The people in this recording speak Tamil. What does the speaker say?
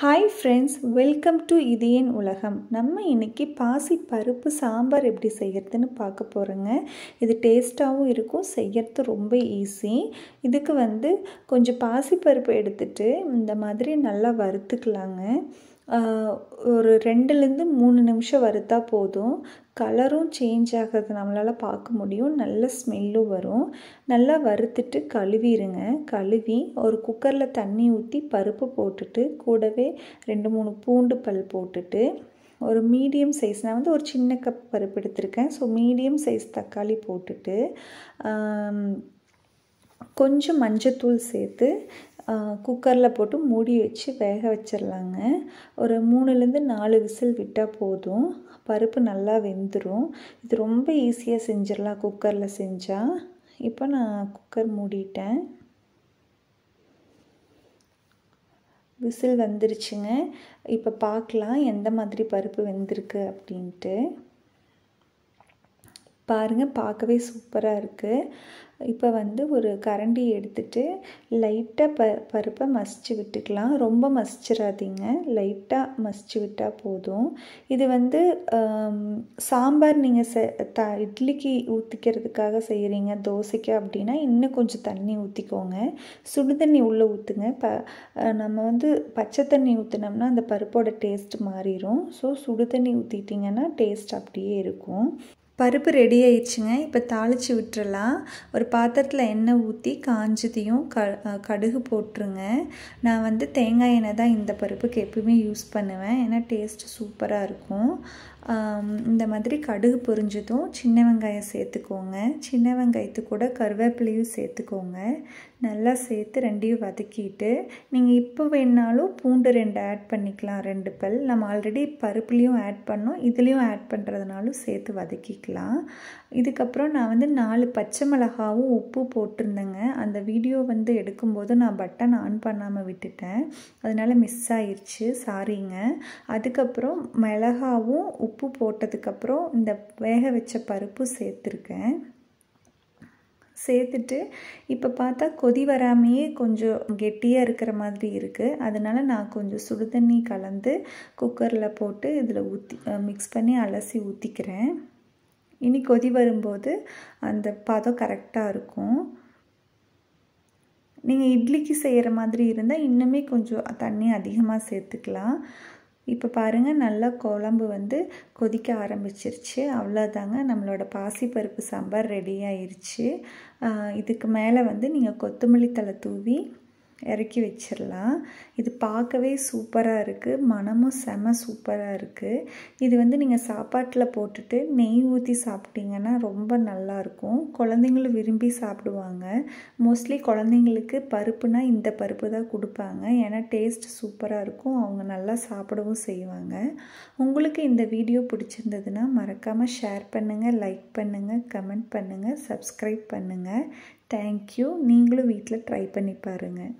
ஹாய் ஃப்ரெண்ட்ஸ் வெல்கம் டு இதயன் உலகம் நம்ம இன்றைக்கி பாசி பருப்பு சாம்பார் எப்படி செய்கிறதுன்னு பார்க்க போகிறோங்க இது டேஸ்ட்டாகவும் இருக்கும் செய்கிறது ரொம்ப ஈஸி இதுக்கு வந்து கொஞ்சம் பாசி பருப்பு எடுத்துகிட்டு இந்த மாதிரி நல்லா வறுத்துக்கலாங்க ஒரு ரெண்டுலேருந்து மூணு நிமிஷம் வறுத்தா போதும் கலரும் சேஞ்ச் ஆகிறது நம்மளால் பார்க்க முடியும் நல்ல ஸ்மெல்லும் வரும் நல்லா வறுத்துட்டு கழுவிடுங்க கழுவி ஒரு குக்கரில் தண்ணி ஊற்றி பருப்பு போட்டுட்டு கூடவே ரெண்டு மூணு பூண்டு பல் போட்டுட்டு ஒரு மீடியம் சைஸ் நான் வந்து ஒரு சின்ன கப் பருப்பு எடுத்திருக்கேன் ஸோ மீடியம் சைஸ் தக்காளி போட்டுட்டு கொஞ்சம் மஞ்சத்தூள் சேர்த்து குக்கரில் போட்டு மூடி வச்சு வேக வச்சிடலாங்க ஒரு மூணுலேருந்து நாலு விசில் விட்டால் போதும் பருப்பு நல்லா வெந்துடும் இது ரொம்ப ஈஸியாக செஞ்சிடலாம் குக்கரில் செஞ்சால் இப்போ நான் குக்கர் மூடிட்டேன் விசில் வந்துருச்சுங்க இப்போ பார்க்கலாம் எந்த மாதிரி பருப்பு வெந்திருக்கு அப்படின்ட்டு பாருங்கள் பார்க்கவே சூப்பராக இருக்குது இப்போ வந்து ஒரு கரண்டி எடுத்துட்டு லைட்டாக ப பருப்பை மசிச்சு விட்டுக்கலாம் ரொம்ப மசிச்சிடாதீங்க லைட்டாக மசிச்சு விட்டால் போதும் இது வந்து சாம்பார் நீங்கள் செ த இட்லிக்கு ஊற்றிக்கிறதுக்காக செய்கிறீங்க தோசைக்கு அப்படின்னா இன்னும் கொஞ்சம் தண்ணி ஊற்றிக்கோங்க சுடு தண்ணி உள்ளே ஊற்றுங்க ப நம்ம வந்து பச்சை தண்ணி ஊற்றினோம்னா அந்த பருப்போட டேஸ்ட் மாறிடும் ஸோ சுடு தண்ணி ஊற்றிட்டிங்கன்னா டேஸ்ட் அப்படியே இருக்கும் பருப்பு ரெடி ஆயிடுச்சுங்க இப்போ தாளித்து விட்டுறலாம் ஒரு பாத்திரத்தில் எண்ணெய் ஊற்றி காஞ்சதையும் க கடுகு போட்டுருங்க நான் வந்து தேங்காய் எண்ணெய் தான் இந்த பருப்புக்கு எப்பவுமே யூஸ் பண்ணுவேன் ஏன்னா டேஸ்ட்டு சூப்பராக இருக்கும் இந்த மாதிரி கடுகு பொரிஞ்சதும் சின்ன வெங்காயம் சேர்த்துக்கோங்க சின்ன வெங்காயத்து கூட கருவேப்பிலையும் சேர்த்துக்கோங்க நல்லா சேர்த்து ரெண்டையும் வதக்கிட்டு நீங்கள் இப்போ வேணாலும் பூண்டு ரெண்டு ஆட் பண்ணிக்கலாம் ரெண்டு பல் நம்ம ஆல்ரெடி பருப்புலேயும் ஆட் பண்ணோம் இதுலேயும் ஆட் பண்ணுறதுனாலும் சேர்த்து வதக்கிக்கலாம் இதுக்கப்புறம் நான் வந்து நாலு பச்சை மிளகாவும் உப்பு போட்டிருந்தேங்க அந்த வீடியோ வந்து எடுக்கும்போது நான் பட்டன் ஆன் பண்ணாமல் விட்டுட்டேன் அதனால் மிஸ் ஆயிடுச்சு சாரிங்க அதுக்கப்புறம் மிளகாவும் உப்பு உப்பு போட்டதுக்கப்புறம் இந்த வேக வச்ச பருப்பு சேர்த்துருக்கேன் சேர்த்துட்டு இப்போ பார்த்தா கொதி வராமையே கொஞ்சம் கெட்டியாக இருக்கிற மாதிரி இருக்குது அதனால் நான் கொஞ்சம் சுடுதண்ணி கலந்து குக்கரில் போட்டு இதில் ஊற்றி மிக்ஸ் பண்ணி அலசி ஊற்றிக்கிறேன் இனி கொதி வரும்போது அந்த பதம் கரெக்டாக இருக்கும் நீங்கள் இட்லிக்கு செய்கிற மாதிரி இருந்தால் இன்னுமே கொஞ்சம் தண்ணி அதிகமாக சேர்த்துக்கலாம் இப்போ பாருங்கள் நல்லா குழம்பு வந்து கொதிக்க ஆரம்பிச்சிருச்சு அவ்வளோதாங்க நம்மளோட பாசிப்பருப்பு சாம்பார் ரெடி ஆயிடுச்சு இதுக்கு மேலே வந்து நீங்கள் கொத்தமல்லி தலை தூவி இறக்கி வச்சிடலாம் இது பார்க்கவே சூப்பராக இருக்குது மனமும் செம சூப்பராக இருக்குது இது வந்து நீங்கள் சாப்பாட்டில் போட்டுட்டு நெய் ஊற்றி சாப்பிட்டீங்கன்னா ரொம்ப நல்லாயிருக்கும் குழந்தைங்களும் விரும்பி சாப்பிடுவாங்க மோஸ்ட்லி குழந்தைங்களுக்கு பருப்புனா இந்த பருப்பு தான் கொடுப்பாங்க ஏன்னா டேஸ்ட் சூப்பராக இருக்கும் அவங்க நல்லா சாப்பிடவும் செய்வாங்க உங்களுக்கு இந்த வீடியோ பிடிச்சிருந்ததுன்னா மறக்காமல் ஷேர் பண்ணுங்கள் லைக் பண்ணுங்கள் கமெண்ட் பண்ணுங்கள் சப்ஸ்கிரைப் பண்ணுங்கள் தேங்க்யூ நீங்களும் வீட்டில் ட்ரை பண்ணி பாருங்கள்